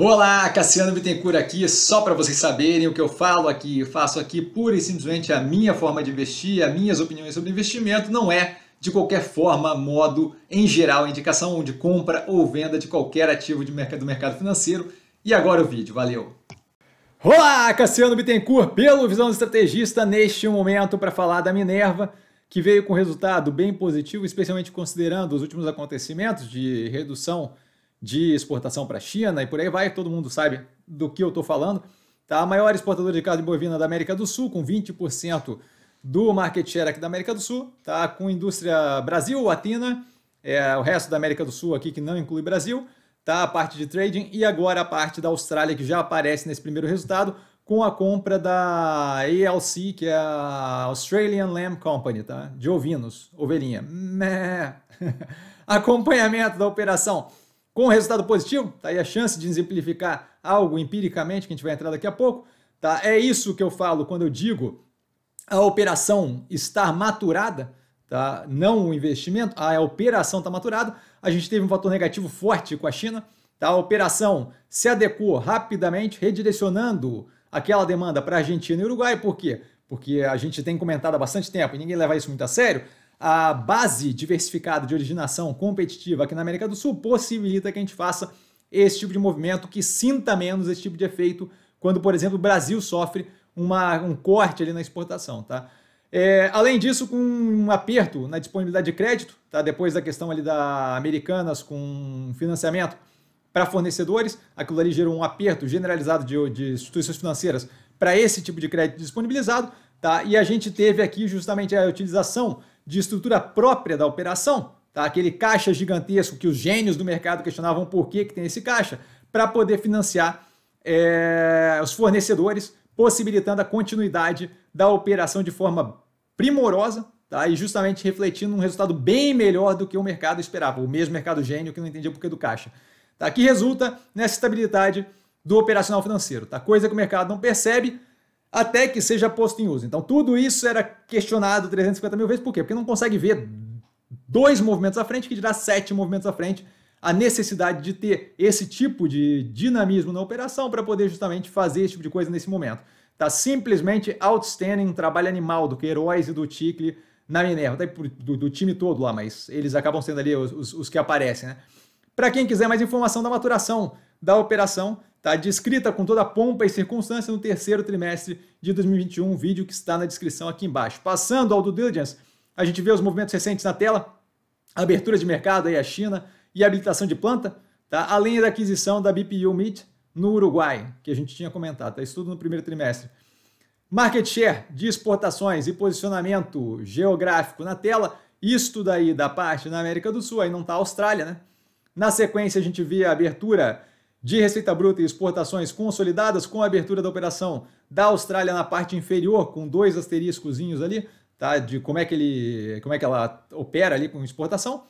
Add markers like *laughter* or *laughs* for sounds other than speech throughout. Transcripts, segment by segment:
Olá, Cassiano Bittencourt aqui, só para vocês saberem o que eu falo aqui, eu faço aqui pura e simplesmente a minha forma de investir, as minhas opiniões sobre investimento, não é de qualquer forma, modo, em geral, indicação de compra ou venda de qualquer ativo de mercado, do mercado financeiro. E agora o vídeo, valeu! Olá, Cassiano Bittencourt, pelo Visão do Estrategista, neste momento para falar da Minerva, que veio com resultado bem positivo, especialmente considerando os últimos acontecimentos de redução de exportação para a China e por aí vai, todo mundo sabe do que eu estou falando. Tá? A maior exportadora de carne bovina da América do Sul, com 20% do market share aqui da América do Sul, tá? com indústria Brasil, Latina, é, o resto da América do Sul aqui que não inclui Brasil, tá? a parte de trading e agora a parte da Austrália que já aparece nesse primeiro resultado com a compra da ALC, que é a Australian Lamb Company, tá? de ovinos, ovelhinha. Mé. *laughs* Acompanhamento da operação. Com resultado positivo, tá aí a chance de exemplificar algo empiricamente que a gente vai entrar daqui a pouco. Tá? É isso que eu falo quando eu digo a operação estar maturada, tá? não o investimento, ah, a operação está maturada. A gente teve um fator negativo forte com a China. Tá? A operação se adequou rapidamente, redirecionando aquela demanda para Argentina e Uruguai. Por quê? Porque a gente tem comentado há bastante tempo e ninguém leva isso muito a sério a base diversificada de originação competitiva aqui na América do Sul possibilita que a gente faça esse tipo de movimento, que sinta menos esse tipo de efeito quando, por exemplo, o Brasil sofre uma, um corte ali na exportação, tá? É, além disso, com um aperto na disponibilidade de crédito, tá? depois da questão ali da Americanas com financiamento para fornecedores, aquilo ali gerou um aperto generalizado de, de instituições financeiras para esse tipo de crédito disponibilizado, tá? e a gente teve aqui justamente a utilização de estrutura própria da operação, tá? aquele caixa gigantesco que os gênios do mercado questionavam por que, que tem esse caixa, para poder financiar é, os fornecedores, possibilitando a continuidade da operação de forma primorosa tá? e justamente refletindo um resultado bem melhor do que o mercado esperava, o mesmo mercado gênio que não entendia por que do caixa. Tá? Que resulta nessa estabilidade do operacional financeiro, tá? coisa que o mercado não percebe, até que seja posto em uso. Então, tudo isso era questionado 350 mil vezes, por quê? Porque não consegue ver dois movimentos à frente, que dirá sete movimentos à frente, a necessidade de ter esse tipo de dinamismo na operação para poder justamente fazer esse tipo de coisa nesse momento. Tá simplesmente outstanding, trabalho animal do que Heróis e do Ticle na Minerva, tá do, do, time todo lá, mas eles acabam sendo ali os, os, os que aparecem, né? Para quem quiser mais informação da maturação da operação, Está descrita com toda a pompa e circunstância no terceiro trimestre de 2021, vídeo que está na descrição aqui embaixo. Passando ao do diligence, a gente vê os movimentos recentes na tela, abertura de mercado aí a China e habilitação de planta, tá? além da aquisição da BPU Meat no Uruguai, que a gente tinha comentado, tá? isso tudo no primeiro trimestre. Market share de exportações e posicionamento geográfico na tela, isto daí da parte na América do Sul, aí não está a Austrália, né? Na sequência, a gente vê a abertura de receita bruta e exportações consolidadas com a abertura da operação da Austrália na parte inferior, com dois asteriscozinhos ali, tá? De como é que ele, como é que ela opera ali com exportação.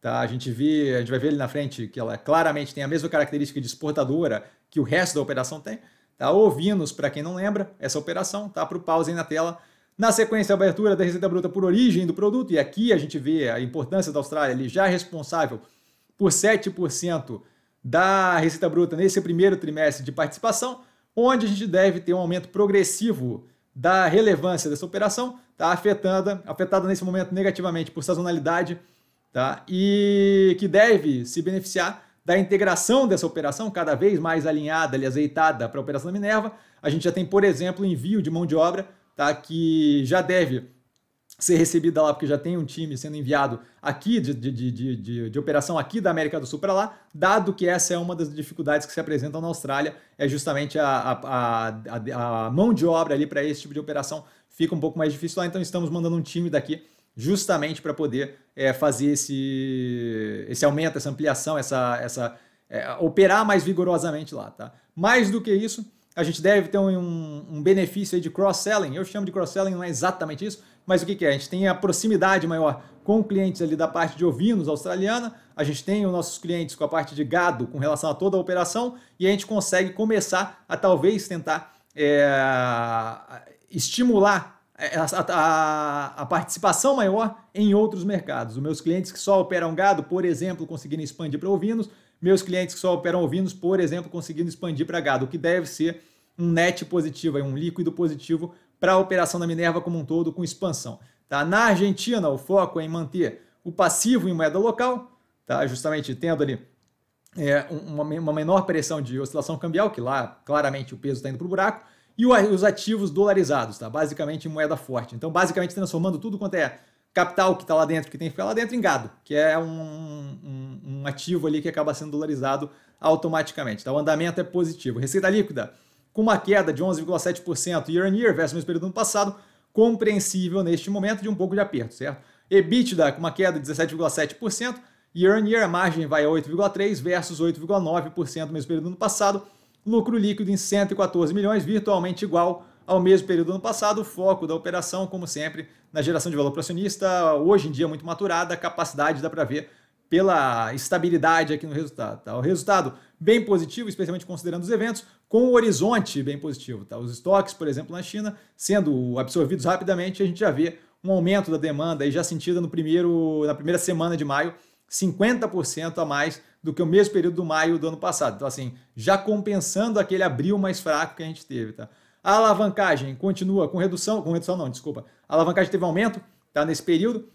Tá? A gente vê, a gente vai ver ali na frente que ela claramente tem a mesma característica de exportadora que o resto da operação tem. Tá? os para quem não lembra, essa operação, tá? Para o pause aí na tela. Na sequência, a abertura da receita bruta por origem do produto, e aqui a gente vê a importância da Austrália ali já responsável por 7% da Receita Bruta nesse primeiro trimestre de participação, onde a gente deve ter um aumento progressivo da relevância dessa operação, tá? afetada, afetada nesse momento negativamente por sazonalidade, tá? e que deve se beneficiar da integração dessa operação cada vez mais alinhada e azeitada para a operação da Minerva. A gente já tem, por exemplo, envio de mão de obra, tá? que já deve ser recebida lá, porque já tem um time sendo enviado aqui, de, de, de, de, operação aqui da América do Sul para lá, dado que essa é uma das dificuldades que se apresentam na Austrália, é justamente a, a, a, a mão de obra ali para esse tipo de operação fica um pouco mais difícil lá, então estamos mandando um time daqui justamente para poder é, fazer esse, esse aumento, essa ampliação, essa, essa é, operar mais vigorosamente lá, tá? Mais do que isso, a gente deve ter um, um benefício de cross-selling. Eu chamo de cross-selling, não é exatamente isso, mas o que, que, é? A gente tem a proximidade maior com clientes ali da parte de ovinos australiana, a gente tem os nossos clientes com a parte de gado com relação a toda a operação e a gente consegue começar a talvez tentar é, estimular é, a, a, a, participação maior em outros mercados. Os meus clientes que só operam gado, por exemplo, conseguirem expandir para ovinos, meus clientes que só operam ovinos, por exemplo, conseguindo expandir para gado, o que deve ser um net positivo, um líquido positivo para a operação da Minerva como um todo, com expansão. Tá? Na Argentina, o foco é em manter o passivo em moeda local, tá? justamente tendo ali é, uma, uma, menor pressão de oscilação cambial, que lá claramente o peso está indo para o buraco, e o, os ativos dolarizados, tá? basicamente em moeda forte. Então, basicamente transformando tudo quanto é capital que está lá dentro, que tem que ficar lá dentro, em gado, que é um, um, um ativo ali que acaba sendo dolarizado automaticamente. Então, o andamento é positivo. Receita líquida com uma queda de 11,7% year on year versus o mesmo período do ano passado, compreensível neste momento de um pouco de aperto, certo? EBITDA com uma queda de 17,7% year on year, a margem vai a 8,3% versus 8,9% no mesmo período do ano passado, lucro líquido em 114 milhões, virtualmente igual ao mesmo período do ano passado, o foco da operação, como sempre, na geração de valor para acionista, hoje em dia muito maturada, a capacidade dá para ver pela estabilidade aqui no resultado. Tá? O resultado bem positivo, especialmente considerando os eventos, com o horizonte bem positivo. Tá? Os estoques, por exemplo, na China, sendo absorvidos rapidamente, a gente já vê um aumento da demanda e já sentida no primeiro, na primeira semana de maio, 50% a mais do que o mesmo período do maio do ano passado. Então, assim, já compensando aquele abril mais fraco que a gente teve. Tá? A alavancagem continua com redução, com redução não, desculpa. A alavancagem teve aumento tá, nesse período.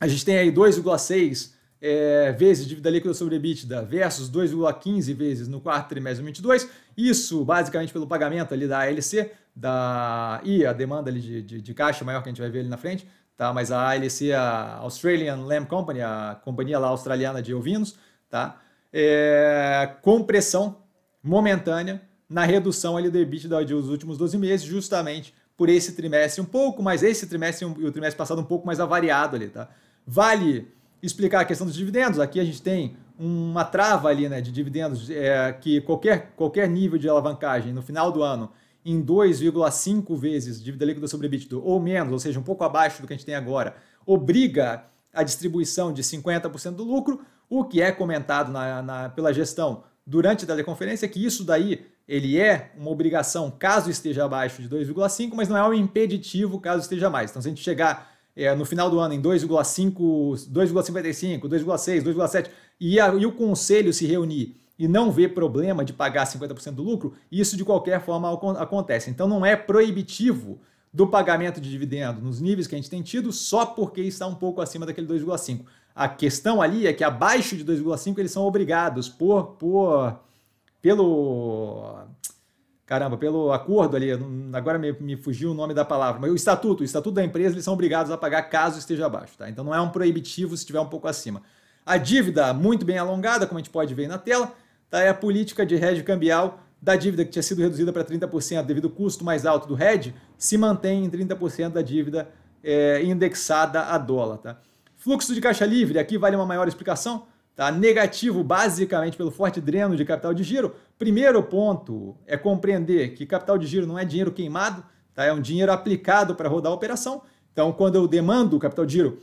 A gente tem aí 2,6 é, vezes dívida líquida sobre EBITDA versus 2,15 vezes no quarto trimestre de 2022. Isso basicamente pelo pagamento ali da ALC da, e a demanda ali de, de, de caixa maior que a gente vai ver ali na frente. Tá? Mas a ALC, a Australian Lamb Company, a companhia lá australiana de ovinos, tá? É, compressão momentânea na redução ali do EBITDA dos últimos 12 meses, justamente por esse trimestre um pouco mais, esse trimestre e o trimestre passado um pouco mais avariado ali, tá? Vale explicar a questão dos dividendos. Aqui a gente tem uma trava ali, né, de dividendos é, que qualquer, qualquer nível de alavancagem no final do ano em 2,5 vezes dívida líquida sobre EBITDA ou menos, ou seja, um pouco abaixo do que a gente tem agora, obriga a distribuição de 50% do lucro, o que é comentado na, na, pela gestão durante a teleconferência, que isso daí ele é uma obrigação caso esteja abaixo de 2,5, mas não é um impeditivo caso esteja mais. Então, se a gente chegar é, no final do ano em 2,5, 2,55, 2,6, 2,7 e, e o conselho se reunir e não vê problema de pagar 50% do lucro, isso de qualquer forma acontece. Então, não é proibitivo do pagamento de dividendo nos níveis que a gente tem tido só porque está um pouco acima daquele 2,5. A questão ali é que abaixo de 2,5 eles são obrigados por. por pelo caramba, pelo acordo ali, agora me, me, fugiu o nome da palavra, mas o estatuto, o estatuto da empresa, eles são obrigados a pagar caso esteja abaixo, tá? Então não é um proibitivo se estiver um pouco acima. A dívida muito bem alongada, como a gente pode ver na tela, tá? é a política de hedge cambial da dívida que tinha sido reduzida para 30% devido ao custo mais alto do hedge, se mantém em 30% da dívida é, indexada a dólar, tá? Fluxo de caixa livre, aqui vale uma maior explicação, tá? negativo basicamente pelo forte dreno de capital de giro. Primeiro ponto é compreender que capital de giro não é dinheiro queimado, tá? é um dinheiro aplicado para rodar a operação. Então, quando eu demando o capital de giro,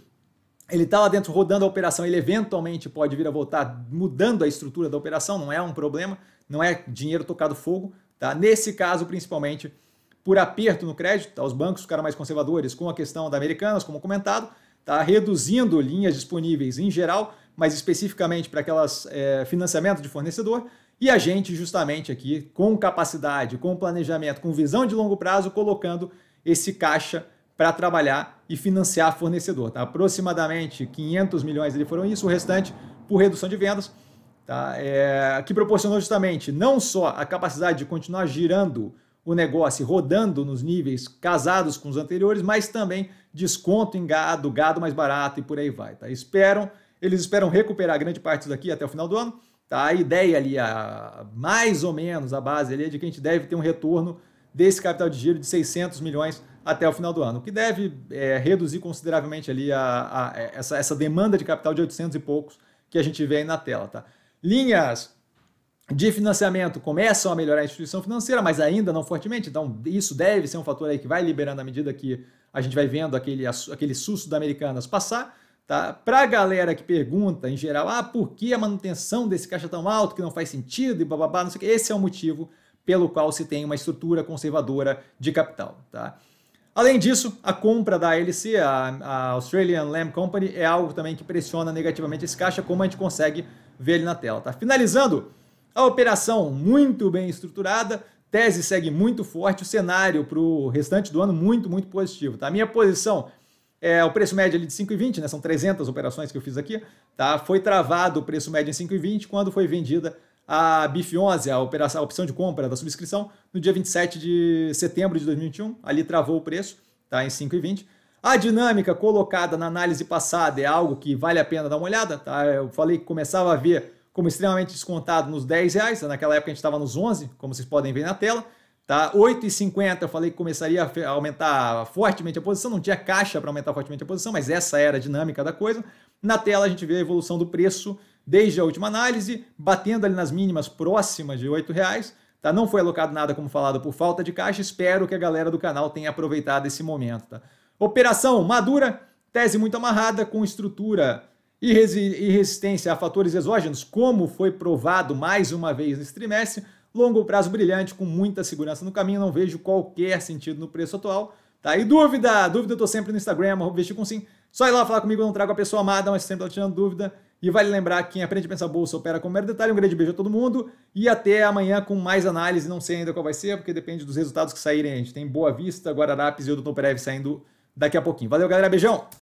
ele está lá dentro rodando a operação, ele eventualmente pode vir a voltar mudando a estrutura da operação, não é um problema, não é dinheiro tocado fogo. Tá? Nesse caso, principalmente, por aperto no crédito, tá? os bancos ficaram mais conservadores com a questão da Americanas, como comentado, tá? reduzindo linhas disponíveis em geral, mas especificamente para aquelas é, financiamento de fornecedor, e a gente justamente aqui, com capacidade, com planejamento, com visão de longo prazo, colocando esse caixa para trabalhar e financiar fornecedor. Tá? Aproximadamente 500 milhões ele foram isso, o restante por redução de vendas, tá? É, que proporcionou justamente não só a capacidade de continuar girando o negócio rodando nos níveis casados com os anteriores, mas também desconto em gado, gado mais barato e por aí vai. Tá? Esperam eles esperam recuperar grande parte daqui até o final do ano. Tá? A ideia ali, a, mais ou menos a base ali, é de que a gente deve ter um retorno desse capital de giro de 600 milhões até o final do ano, o que deve é, reduzir consideravelmente ali a, a, essa, essa demanda de capital de 800 e poucos que a gente vê aí na tela. Tá? Linhas de financiamento começam a melhorar a instituição financeira, mas ainda não fortemente, então isso deve ser um fator aí que vai liberando à medida que a gente vai vendo aquele, aquele susto da Americanas passar. Tá? Para a galera que pergunta, em geral, ah, por que a manutenção desse caixa tão alto que não faz sentido e bababá, não sei o que, esse é o motivo pelo qual se tem uma estrutura conservadora de capital. Tá? Além disso, a compra da ALC, a, Australian Lamb Company, é algo também que pressiona negativamente esse caixa, como a gente consegue ver ele na tela. Tá? Finalizando, a operação muito bem estruturada, tese segue muito forte, o cenário para o restante do ano muito, muito positivo. Tá? A minha posição é, o preço médio ali de 5,20, né? São 300 operações que eu fiz aqui, tá? Foi travado o preço médio em 5,20 quando foi vendida a BIF 11, a, operação, a opção de compra da subscrição, no dia 27 de setembro de 2021. Ali travou o preço, tá? Em 5,20. A dinâmica colocada na análise passada é algo que vale a pena dar uma olhada, tá? Eu falei que começava a ver como extremamente descontado nos 10 reais, né? naquela época a gente estava nos 11, como vocês podem ver na tela. Tá? 8,50 eu falei que começaria a aumentar fortemente a posição, não tinha caixa para aumentar fortemente a posição, mas essa era a dinâmica da coisa. Na tela a gente vê a evolução do preço desde a última análise, batendo ali nas mínimas próximas de R$ reais. Tá? Não foi alocado nada, como falado, por falta de caixa. Espero que a galera do canal tenha aproveitado esse momento. Tá? Operação madura, tese muito amarrada, com estrutura e resistência a fatores exógenos, como foi provado mais uma vez nesse trimestre Longo prazo brilhante, com muita segurança no caminho, não vejo qualquer sentido no preço atual. Tá? E dúvida? Dúvida eu tô sempre no Instagram, vestir com sim. Só ir lá falar comigo, eu não trago a pessoa amada, mas sempre tô tirando dúvida. E vale lembrar que quem aprende a pensar bolsa opera com mero detalhe. Um grande beijo a todo mundo e até amanhã com mais análise. Não sei ainda qual vai ser, porque depende dos resultados que saírem. A gente tem Boa Vista, Guararapes e o Doutor Perev saindo daqui a pouquinho. Valeu, galera. Beijão!